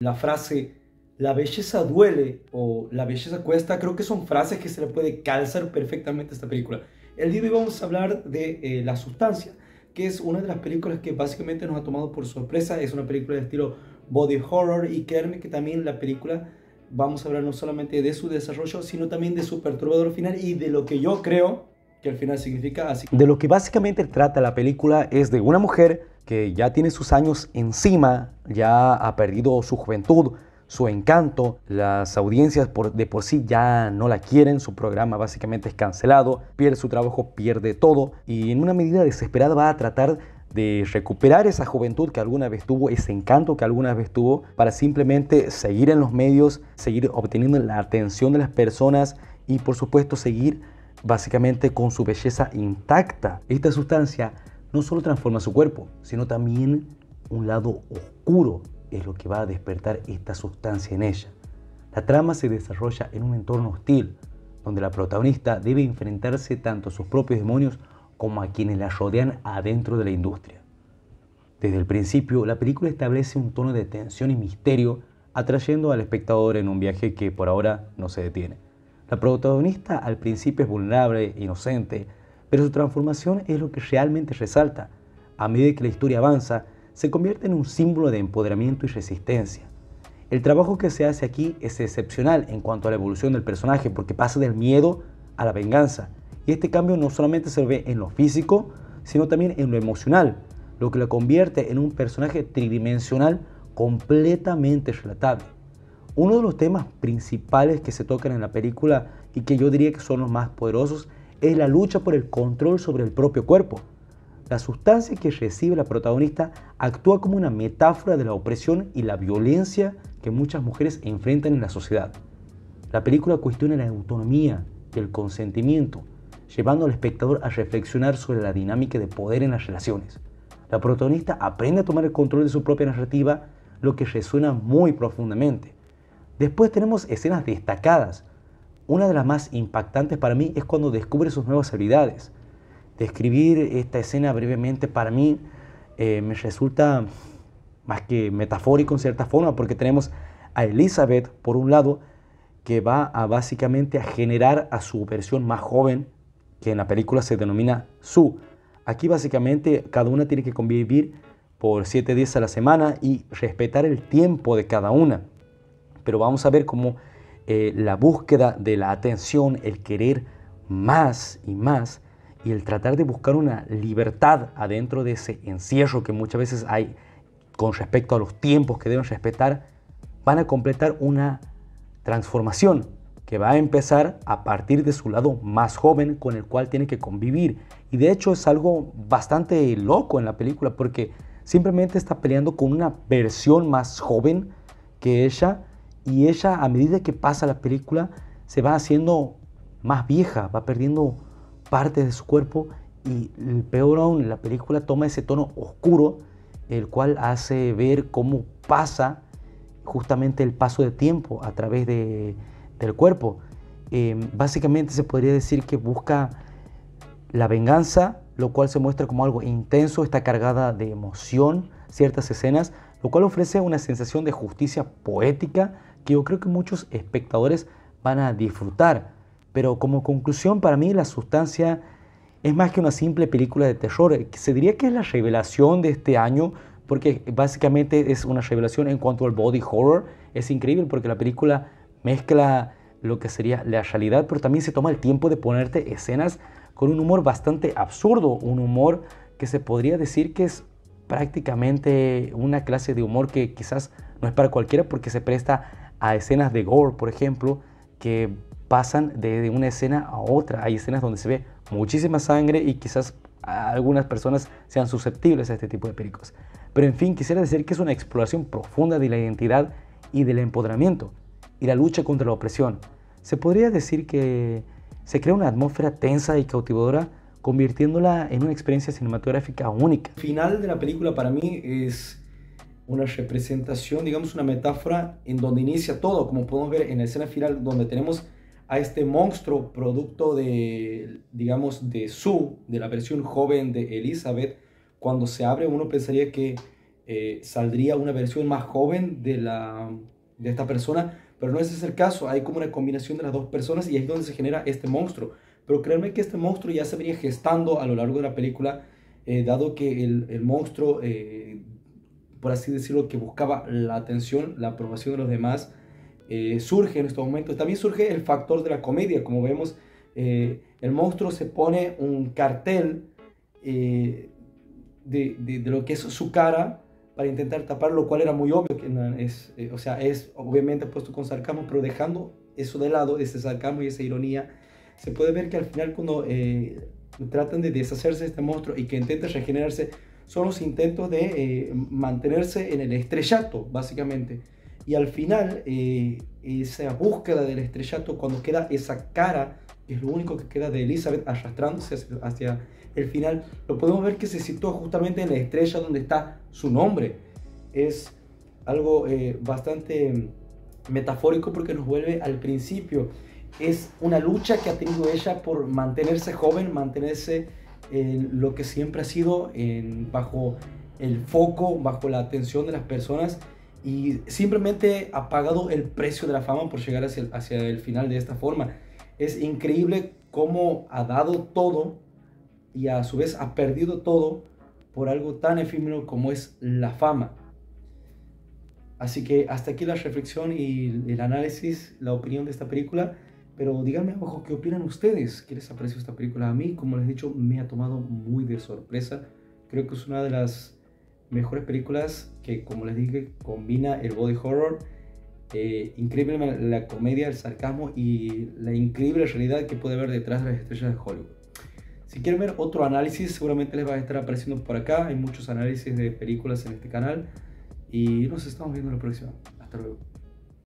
La frase la belleza duele o la belleza cuesta, creo que son frases que se le puede calzar perfectamente a esta película. El día de hoy vamos a hablar de eh, La Sustancia, que es una de las películas que básicamente nos ha tomado por sorpresa. Es una película de estilo body horror y créanme que también la película vamos a hablar no solamente de su desarrollo, sino también de su perturbador final y de lo que yo creo que al final significa así. De lo que básicamente trata la película es de una mujer que ya tiene sus años encima, ya ha perdido su juventud, su encanto, las audiencias de por sí ya no la quieren, su programa básicamente es cancelado, pierde su trabajo, pierde todo y en una medida desesperada va a tratar de recuperar esa juventud que alguna vez tuvo, ese encanto que alguna vez tuvo, para simplemente seguir en los medios, seguir obteniendo la atención de las personas y por supuesto seguir básicamente con su belleza intacta. Esta sustancia no solo transforma su cuerpo, sino también un lado oscuro es lo que va a despertar esta sustancia en ella. La trama se desarrolla en un entorno hostil, donde la protagonista debe enfrentarse tanto a sus propios demonios como a quienes la rodean adentro de la industria. Desde el principio, la película establece un tono de tensión y misterio, atrayendo al espectador en un viaje que por ahora no se detiene. La protagonista al principio es vulnerable, e inocente, pero su transformación es lo que realmente resalta. A medida que la historia avanza, se convierte en un símbolo de empoderamiento y resistencia. El trabajo que se hace aquí es excepcional en cuanto a la evolución del personaje porque pasa del miedo a la venganza. Y este cambio no solamente se ve en lo físico, sino también en lo emocional, lo que la convierte en un personaje tridimensional completamente relatable. Uno de los temas principales que se tocan en la película y que yo diría que son los más poderosos es la lucha por el control sobre el propio cuerpo. La sustancia que recibe la protagonista actúa como una metáfora de la opresión y la violencia que muchas mujeres enfrentan en la sociedad. La película cuestiona la autonomía y el consentimiento, llevando al espectador a reflexionar sobre la dinámica de poder en las relaciones. La protagonista aprende a tomar el control de su propia narrativa, lo que resuena muy profundamente. Después tenemos escenas destacadas una de las más impactantes para mí es cuando descubre sus nuevas habilidades. Describir esta escena brevemente para mí eh, me resulta más que metafórico en cierta forma porque tenemos a Elizabeth por un lado que va a básicamente a generar a su versión más joven que en la película se denomina Sue. Aquí básicamente cada una tiene que convivir por 7 días a la semana y respetar el tiempo de cada una. Pero vamos a ver cómo eh, la búsqueda de la atención, el querer más y más y el tratar de buscar una libertad adentro de ese encierro que muchas veces hay con respecto a los tiempos que deben respetar, van a completar una transformación que va a empezar a partir de su lado más joven con el cual tiene que convivir. Y de hecho es algo bastante loco en la película porque simplemente está peleando con una versión más joven que ella y ella a medida que pasa la película se va haciendo más vieja, va perdiendo parte de su cuerpo y peor aún, la película toma ese tono oscuro, el cual hace ver cómo pasa justamente el paso de tiempo a través del cuerpo. Eh, básicamente se podría decir que busca la venganza, lo cual se muestra como algo intenso, está cargada de emoción, ciertas escenas, lo cual ofrece una sensación de justicia poética, yo creo que muchos espectadores van a disfrutar. Pero como conclusión, para mí la sustancia es más que una simple película de terror. Se diría que es la revelación de este año, porque básicamente es una revelación en cuanto al body horror. Es increíble porque la película mezcla lo que sería la realidad, pero también se toma el tiempo de ponerte escenas con un humor bastante absurdo, un humor que se podría decir que es prácticamente una clase de humor que quizás no es para cualquiera porque se presta a escenas de gore, por ejemplo, que pasan de, de, una escena a otra. Hay escenas donde se ve muchísima sangre y quizás algunas personas sean susceptibles a este tipo de películas. Pero en fin, quisiera decir que es una exploración profunda de la identidad y del empoderamiento y la lucha contra la opresión. Se podría decir que se crea una atmósfera tensa y cautivadora convirtiéndola en una experiencia cinematográfica única. El final de la película para mí es una representación, digamos una metáfora en donde inicia todo, como podemos ver en la escena final donde tenemos a este monstruo producto de, digamos, de Sue, de la versión joven de Elizabeth, cuando se abre uno pensaría que eh, saldría una versión más joven de, la, de esta persona, pero no ese es el caso, hay como una combinación de las dos personas y es donde se genera este monstruo. Pero créanme que este monstruo ya se venía gestando a lo largo de la película, eh, dado que el, monstruo... Eh, por así decirlo, que buscaba la atención, la aprobación de los demás, eh, surge en estos momentos. También surge el factor de la comedia, como vemos, eh, el monstruo se pone un cartel eh, de, de, lo que es su cara para intentar tapar, lo cual era muy obvio, que es, o sea, es obviamente puesto con sarcasmo, pero dejando eso de lado, ese sarcasmo y esa ironía, se puede ver que al final cuando tratan de deshacerse de este monstruo y que intenta regenerarse, son los intentos de eh, mantenerse en el estrellato, básicamente. Y al final, eh, esa búsqueda del estrellato, cuando queda esa cara, que es lo único que queda de Elizabeth arrastrándose hacia, el final, lo podemos ver que se sitúa justamente en la estrella donde está su nombre. Es algo eh, bastante metafórico porque nos vuelve al principio. Es una lucha que ha tenido ella por mantenerse joven, mantenerse lo que siempre ha sido bajo el foco, bajo la atención de las personas y simplemente ha pagado el precio de la fama por llegar hacia el, hacia el final de esta forma. Es increíble cómo ha dado todo y a su vez ha perdido todo por algo tan efímero como es la fama. Así que hasta aquí la reflexión y el análisis, la opinión de esta película. Pero díganme abajo qué opinan ustedes, qué les aprecio esta película. A mí, como les he dicho, me ha tomado muy de sorpresa. Creo que es una de las mejores películas que, como les dije, combina el body horror, eh, increíble la comedia, el sarcasmo y la increíble realidad que puede haber detrás de las estrellas de Hollywood. Si quieren ver otro análisis, seguramente les va a estar apareciendo por acá. Hay muchos análisis de películas en este canal. Y nos estamos viendo en la próxima. Hasta luego.